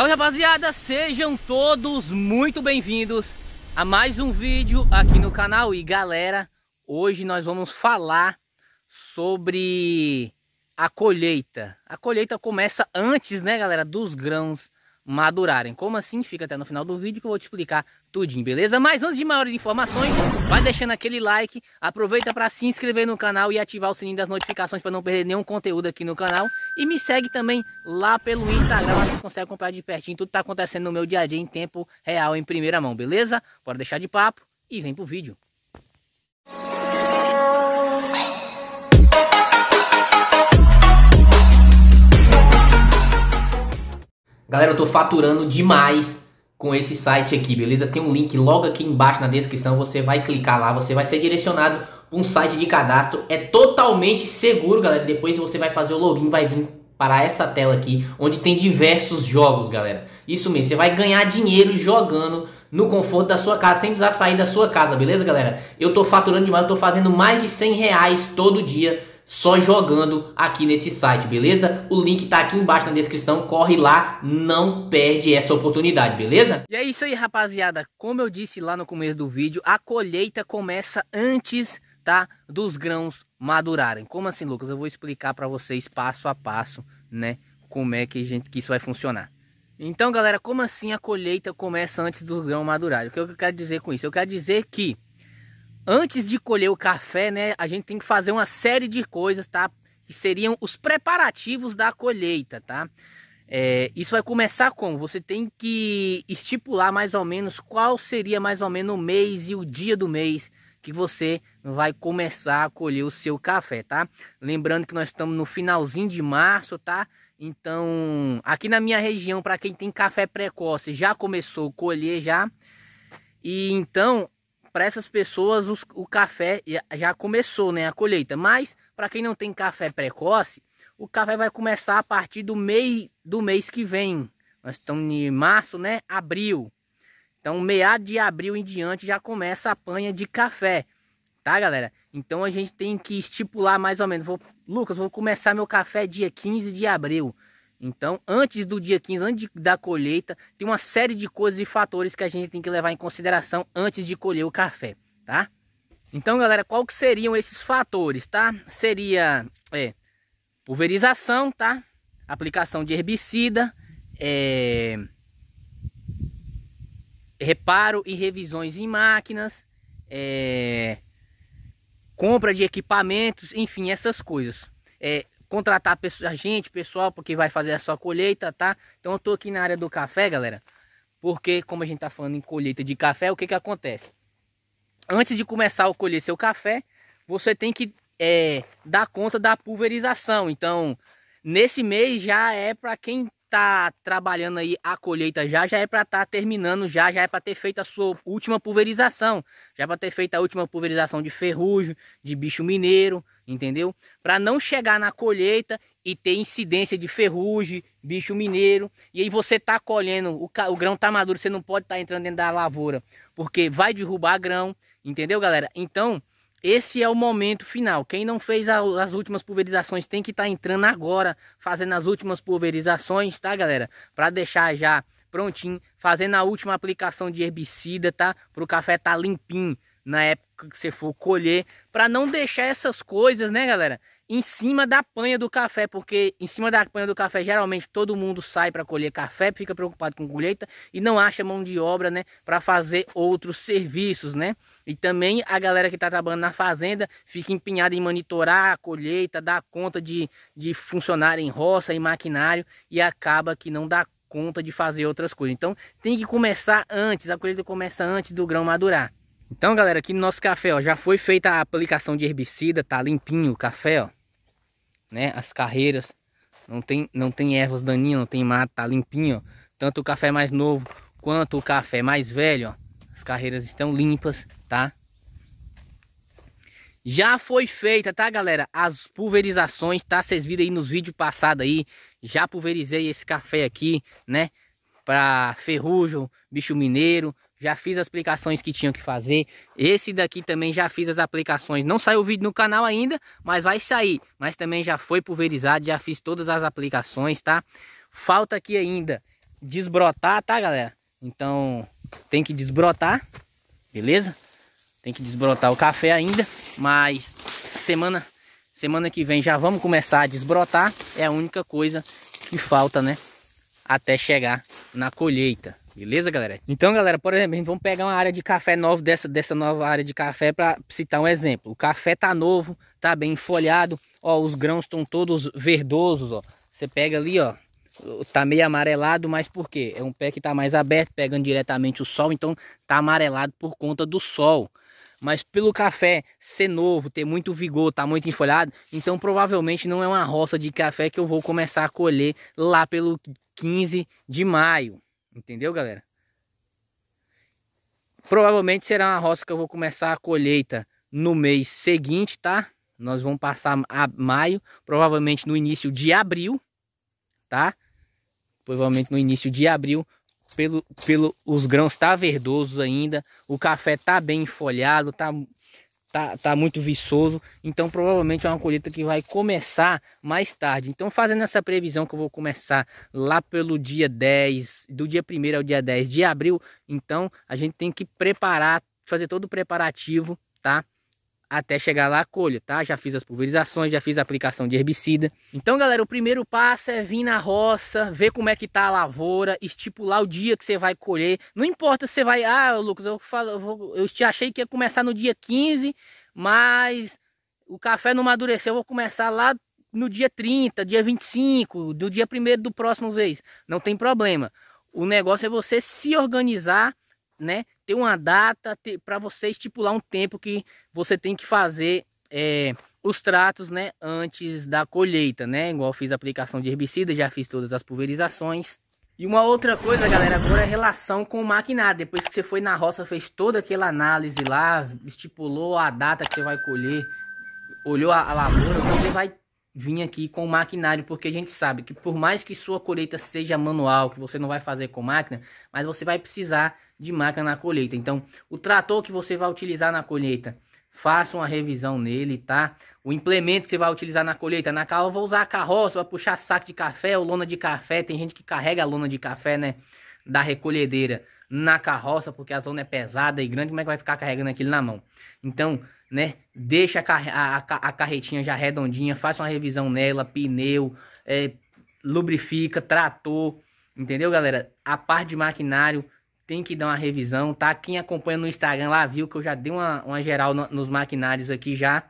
Salve rapaziada, sejam todos muito bem-vindos a mais um vídeo aqui no canal E galera, hoje nós vamos falar sobre a colheita A colheita começa antes, né galera, dos grãos madurarem. Como assim? Fica até no final do vídeo que eu vou te explicar tudinho, beleza? Mas antes de maiores informações, vai deixando aquele like, aproveita para se inscrever no canal e ativar o sininho das notificações para não perder nenhum conteúdo aqui no canal. E me segue também lá pelo Instagram, você consegue acompanhar de pertinho tudo que tá acontecendo no meu dia a dia em tempo real, em primeira mão, beleza? Bora deixar de papo e vem pro vídeo. Galera, eu tô faturando demais com esse site aqui, beleza? Tem um link logo aqui embaixo na descrição, você vai clicar lá, você vai ser direcionado para um site de cadastro. É totalmente seguro, galera. Depois você vai fazer o login, vai vir para essa tela aqui, onde tem diversos jogos, galera. Isso mesmo, você vai ganhar dinheiro jogando no conforto da sua casa, sem precisar sair da sua casa, beleza, galera? Eu tô faturando demais, eu tô fazendo mais de 100 reais todo dia só jogando aqui nesse site, beleza? O link tá aqui embaixo na descrição, corre lá, não perde essa oportunidade, beleza? E é isso aí, rapaziada. Como eu disse lá no começo do vídeo, a colheita começa antes, tá, dos grãos madurarem. Como assim, Lucas? Eu vou explicar para vocês passo a passo, né, como é que gente que isso vai funcionar. Então, galera, como assim a colheita começa antes dos grãos madurarem? O que eu quero dizer com isso? Eu quero dizer que antes de colher o café, né, a gente tem que fazer uma série de coisas, tá? Que seriam os preparativos da colheita, tá? É, isso vai começar como? Você tem que estipular mais ou menos qual seria mais ou menos o mês e o dia do mês que você vai começar a colher o seu café, tá? Lembrando que nós estamos no finalzinho de março, tá? Então, aqui na minha região, para quem tem café precoce, já começou a colher já. E então, para essas pessoas os, o café já começou, né, a colheita. Mas para quem não tem café precoce, o café vai começar a partir do mês do mês que vem. Nós estamos em março, né, abril. Então, meado de abril em diante já começa a panha de café, tá, galera? Então a gente tem que estipular mais ou menos, vou, Lucas, vou começar meu café dia 15 de abril. Então, antes do dia 15, antes da colheita, tem uma série de coisas e fatores que a gente tem que levar em consideração antes de colher o café, tá? Então, galera, qual que seriam esses fatores, tá? Seria é, pulverização, tá? Aplicação de herbicida, é, reparo e revisões em máquinas, é, compra de equipamentos, enfim, essas coisas. É, contratar a gente, pessoal, porque vai fazer a sua colheita, tá? Então eu tô aqui na área do café, galera, porque como a gente tá falando em colheita de café, o que que acontece? Antes de começar a colher seu café, você tem que é, dar conta da pulverização. Então, nesse mês já é para quem tá trabalhando aí a colheita já, já é para estar tá terminando já, já é para ter feito a sua última pulverização, já é para ter feito a última pulverização de ferrugem, de bicho mineiro, entendeu? Para não chegar na colheita e ter incidência de ferrugem, bicho mineiro, e aí você tá colhendo, o, o grão tá maduro, você não pode estar tá entrando dentro da lavoura, porque vai derrubar grão, entendeu, galera? Então, esse é o momento final. Quem não fez as últimas pulverizações tem que estar tá entrando agora, fazendo as últimas pulverizações, tá, galera? Para deixar já prontinho, fazendo a última aplicação de herbicida, tá? Para o café tá limpinho na época que você for colher, para não deixar essas coisas, né, galera? em cima da panha do café, porque em cima da panha do café geralmente todo mundo sai para colher café, fica preocupado com colheita e não acha mão de obra, né, para fazer outros serviços, né? E também a galera que está trabalhando na fazenda fica empenhada em monitorar a colheita, dar conta de, de funcionário em roça, em maquinário e acaba que não dá conta de fazer outras coisas. Então tem que começar antes, a colheita começa antes do grão madurar. Então, galera, aqui no nosso café, ó, já foi feita a aplicação de herbicida, tá limpinho o café, ó né? As carreiras. Não tem, não tem ervas daninhas, não tem mato, tá limpinho. Ó. Tanto o café mais novo quanto o café mais velho, ó. As carreiras estão limpas, tá? Já foi feita, tá, galera? As pulverizações, tá? Vocês viram aí nos vídeos passados aí. Já pulverizei esse café aqui, né? Para ferrugem, bicho mineiro, já fiz as aplicações que tinha que fazer. Esse daqui também já fiz as aplicações. Não saiu o vídeo no canal ainda, mas vai sair. Mas também já foi pulverizado, já fiz todas as aplicações, tá? Falta aqui ainda desbrotar, tá, galera? Então, tem que desbrotar, beleza? Tem que desbrotar o café ainda, mas semana semana que vem já vamos começar a desbrotar. É a única coisa que falta, né? Até chegar na colheita. Beleza, galera? Então, galera, por exemplo, vamos pegar uma área de café nova dessa, dessa nova área de café para citar um exemplo. O café tá novo, tá bem folhado, ó, os grãos estão todos verdosos, ó. Você pega ali, ó, tá meio amarelado, mas por quê? É um pé que tá mais aberto, pegando diretamente o sol, então tá amarelado por conta do sol. Mas pelo café ser novo, ter muito vigor, tá muito enfolhado, então provavelmente não é uma roça de café que eu vou começar a colher lá pelo 15 de maio. Entendeu, galera? Provavelmente será uma roça que eu vou começar a colheita no mês seguinte, tá? Nós vamos passar a maio, provavelmente no início de abril, tá? Provavelmente no início de abril, pelo, pelo os grãos tá verdosos ainda, o café tá bem folhado, tá tá, tá muito viçoso, então provavelmente é uma colheita que vai começar mais tarde. Então, fazendo essa previsão que eu vou começar lá pelo dia 10, do dia 1 ao dia 10 de abril, então a gente tem que preparar, fazer todo o preparativo, tá? até chegar lá a colha, tá? Já fiz as pulverizações, já fiz a aplicação de herbicida. Então, galera, o primeiro passo é vir na roça, ver como é que tá a lavoura, estipular o dia que você vai colher. Não importa se você vai, ah, Lucas, eu falo, eu, vou, eu te achei que ia começar no dia 15, mas o café não amadureceu, eu vou começar lá no dia 30, dia 25, do dia 1 do próximo mês. Não tem problema. O negócio é você se organizar, né? ter uma data para você estipular um tempo que você tem que fazer é, os tratos né, antes da colheita, né? Igual fiz a aplicação de herbicida, já fiz todas as pulverizações. E uma outra coisa, galera, agora é relação com o maquinário. Depois que você foi na roça, fez toda aquela análise lá, estipulou a data que você vai colher, olhou a, a lavoura, você vai vir aqui com o maquinário, porque a gente sabe que por mais que sua colheita seja manual, que você não vai fazer com máquina, mas você vai precisar de máquina na colheita. Então, o trator que você vai utilizar na colheita, faça uma revisão nele, tá? O implemento que você vai utilizar na colheita, na carro, vou usar a carroça, vai puxar saco de café ou lona de café, tem gente que carrega a lona de café, né, da recolhedeira na carroça, porque a zona é pesada e grande, como é que vai ficar carregando aquilo na mão? Então, né, deixa a, a, a carretinha já redondinha, faça uma revisão nela, pneu, é, lubrifica, trator, entendeu, galera? A parte de maquinário tem que dar uma revisão, tá? Quem acompanha no Instagram lá viu que eu já dei uma, uma geral no, nos maquinários aqui já.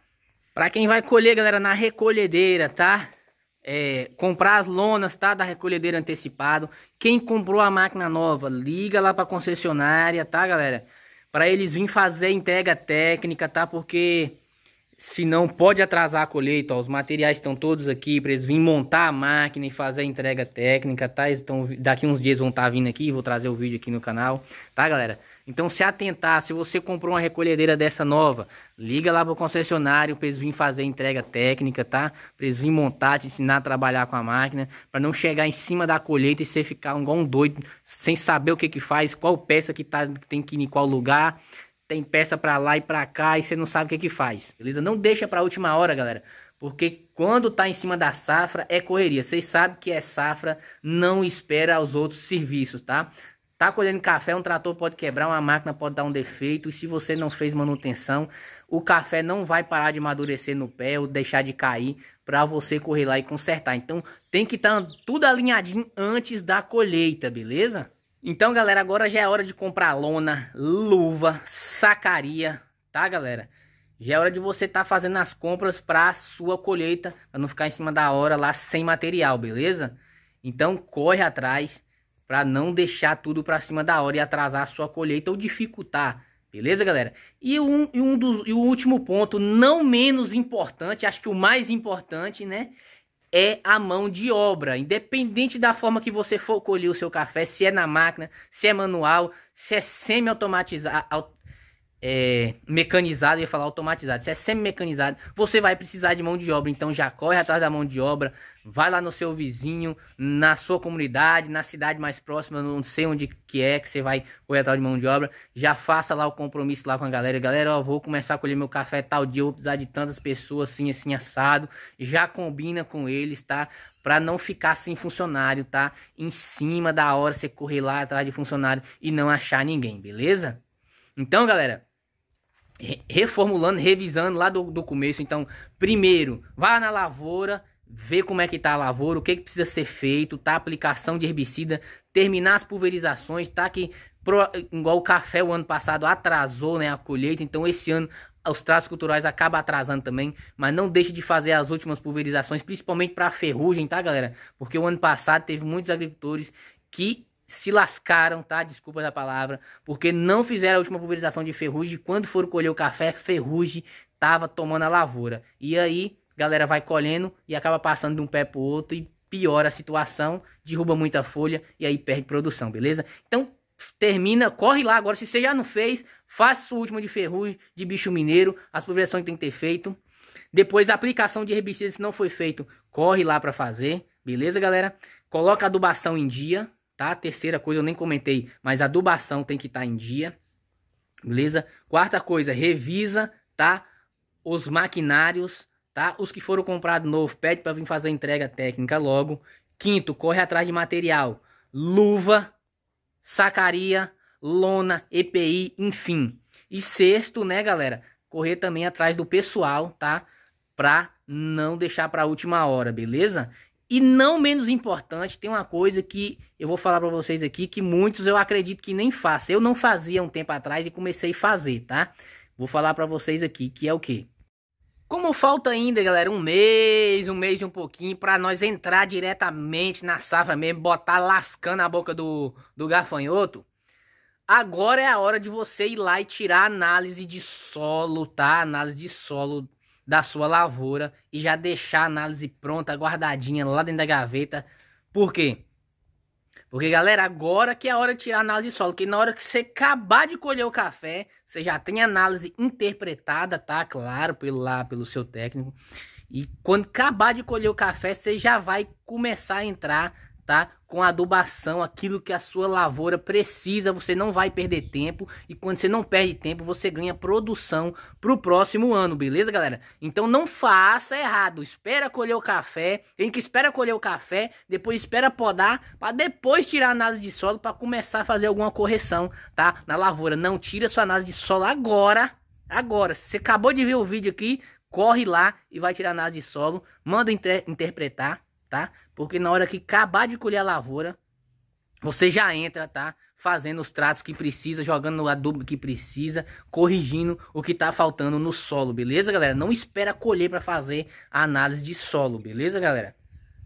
Pra quem vai colher, galera, na recolhedeira, tá? É, comprar as lonas, tá? Da recolhedeira antecipado. Quem comprou a máquina nova, liga lá pra concessionária, tá, galera? Para eles virem fazer a entrega técnica, tá? Porque se não pode atrasar a colheita, ó, os materiais estão todos aqui para eles virem montar a máquina e fazer a entrega técnica, tá? Eles daqui uns dias vão estar tá vindo aqui, vou trazer o vídeo aqui no canal, tá, galera? Então se atentar, se você comprou uma recolhedeira dessa nova, liga lá pro concessionário para eles virem fazer a entrega técnica, tá? Para eles virem montar, te ensinar a trabalhar com a máquina, para não chegar em cima da colheita e você ficar igual um doido, sem saber o que que faz, qual peça que tá, tem que ir em qual lugar, tem peça para lá e para cá e você não sabe o que que faz. Beleza? Não deixa para a última hora, galera, porque quando tá em cima da safra é correria. Vocês sabem que é safra, não espera os outros serviços, tá? Tá colhendo café, um trator pode quebrar, uma máquina pode dar um defeito, e se você não fez manutenção, o café não vai parar de amadurecer no pé ou deixar de cair para você correr lá e consertar. Então tem que estar tá tudo alinhadinho antes da colheita, beleza? Então, galera, agora já é hora de comprar lona, luva, sacaria, tá, galera? Já é hora de você estar tá fazendo as compras para sua colheita, para não ficar em cima da hora lá sem material, beleza? Então, corre atrás para não deixar tudo para cima da hora e atrasar a sua colheita ou dificultar, beleza, galera? E, um, e, um dos, e o último ponto, não menos importante, acho que o mais importante, né? é a mão de obra, independente da forma que você for colher o seu café, se é na máquina, se é manual, se é semi-automatizado, é, mecanizada, ia falar automatizado se é semi mecanizado você vai precisar de mão de obra. Então já corre atrás da mão de obra, vai lá no seu vizinho, na sua comunidade, na cidade mais próxima, não sei onde que é que você vai correr atrás de mão de obra. Já faça lá o compromisso lá com a galera. Galera, ó, vou começar a colher meu café tal dia, vou precisar de tantas pessoas assim, assim, assado. Já combina com eles, tá? Pra não ficar sem funcionário, tá? Em cima da hora você correr lá atrás de funcionário e não achar ninguém, beleza? Então, galera, reformulando, revisando lá do, do começo. Então, primeiro, vá na lavoura, ver como é que tá a lavoura, o que, que precisa ser feito, tá? Aplicação de herbicida, terminar as pulverizações, tá? Que pro, igual o café o ano passado atrasou, né, a colheita, então esse ano os traços culturais acabam atrasando também, mas não deixe de fazer as últimas pulverizações, principalmente para ferrugem, tá, galera? Porque o ano passado teve muitos agricultores que se lascaram, tá? Desculpa da palavra, porque não fizeram a última pulverização de ferrugem. Quando foram colher o café, ferrugem tava tomando a lavoura. E aí, galera vai colhendo e acaba passando de um pé pro outro e piora a situação, derruba muita folha e aí perde produção, beleza? Então, termina, corre lá agora. Se você já não fez, faça sua última de ferrugem, de bicho mineiro, as pulverizações que tem que ter feito. Depois, a aplicação de herbicida, se não foi feito, corre lá para fazer, beleza, galera? Coloca adubação em dia, tá? A terceira coisa eu nem comentei, mas adubação tem que estar tá em dia, beleza? Quarta coisa, revisa, tá? Os maquinários, tá? Os que foram comprados novo, pede para vir fazer a entrega técnica logo. Quinto, corre atrás de material, luva, sacaria, lona, EPI, enfim. E sexto, né, galera? Correr também atrás do pessoal, tá? Pra não deixar para a última hora, beleza? E não menos importante, tem uma coisa que eu vou falar para vocês aqui que muitos eu acredito que nem façam. Eu não fazia um tempo atrás e comecei a fazer, tá? Vou falar para vocês aqui que é o quê? Como falta ainda, galera, um mês, um mês e um pouquinho para nós entrar diretamente na safra mesmo, botar lascando a boca do, do gafanhoto. Agora é a hora de você ir lá e tirar análise de solo, tá? Análise de solo da sua lavoura e já deixar a análise pronta, guardadinha lá dentro da gaveta. Por quê? Porque, galera, agora que é a hora de tirar a análise de solo, que na hora que você acabar de colher o café, você já tem a análise interpretada, tá? Claro, pelo, lá, pelo seu técnico. E quando acabar de colher o café, você já vai começar a entrar tá? Com adubação, aquilo que a sua lavoura precisa, você não vai perder tempo e quando você não perde tempo, você ganha produção pro próximo ano, beleza, galera? Então não faça errado, espera colher o café, tem que esperar colher o café, depois espera podar para depois tirar a análise de solo para começar a fazer alguma correção, tá? Na lavoura, não tira sua análise de solo agora. Agora, se você acabou de ver o vídeo aqui, corre lá e vai tirar a análise de solo, manda inter interpretar tá? Porque na hora que acabar de colher a lavoura, você já entra, tá? Fazendo os tratos que precisa, jogando o adubo que precisa, corrigindo o que tá faltando no solo, beleza, galera? Não espera colher para fazer a análise de solo, beleza, galera?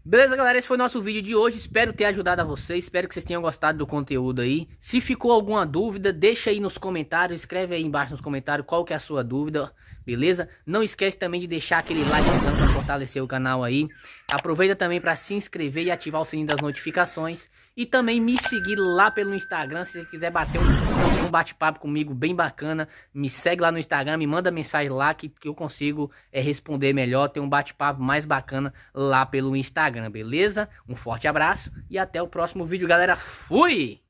Beleza, galera? Esse foi o nosso vídeo de hoje. Espero ter ajudado a vocês. Espero que vocês tenham gostado do conteúdo aí. Se ficou alguma dúvida, deixa aí nos comentários. Escreve aí embaixo nos comentários qual que é a sua dúvida, beleza? Não esquece também de deixar aquele likezão pra fortalecer o canal aí. Aproveita também para se inscrever e ativar o sininho das notificações. E também me seguir lá pelo Instagram se você quiser bater um um bate-papo comigo bem bacana. Me segue lá no Instagram, me manda mensagem lá que, que eu consigo é, responder melhor, ter um bate-papo mais bacana lá pelo Instagram, beleza? Um forte abraço e até o próximo vídeo, galera. Fui!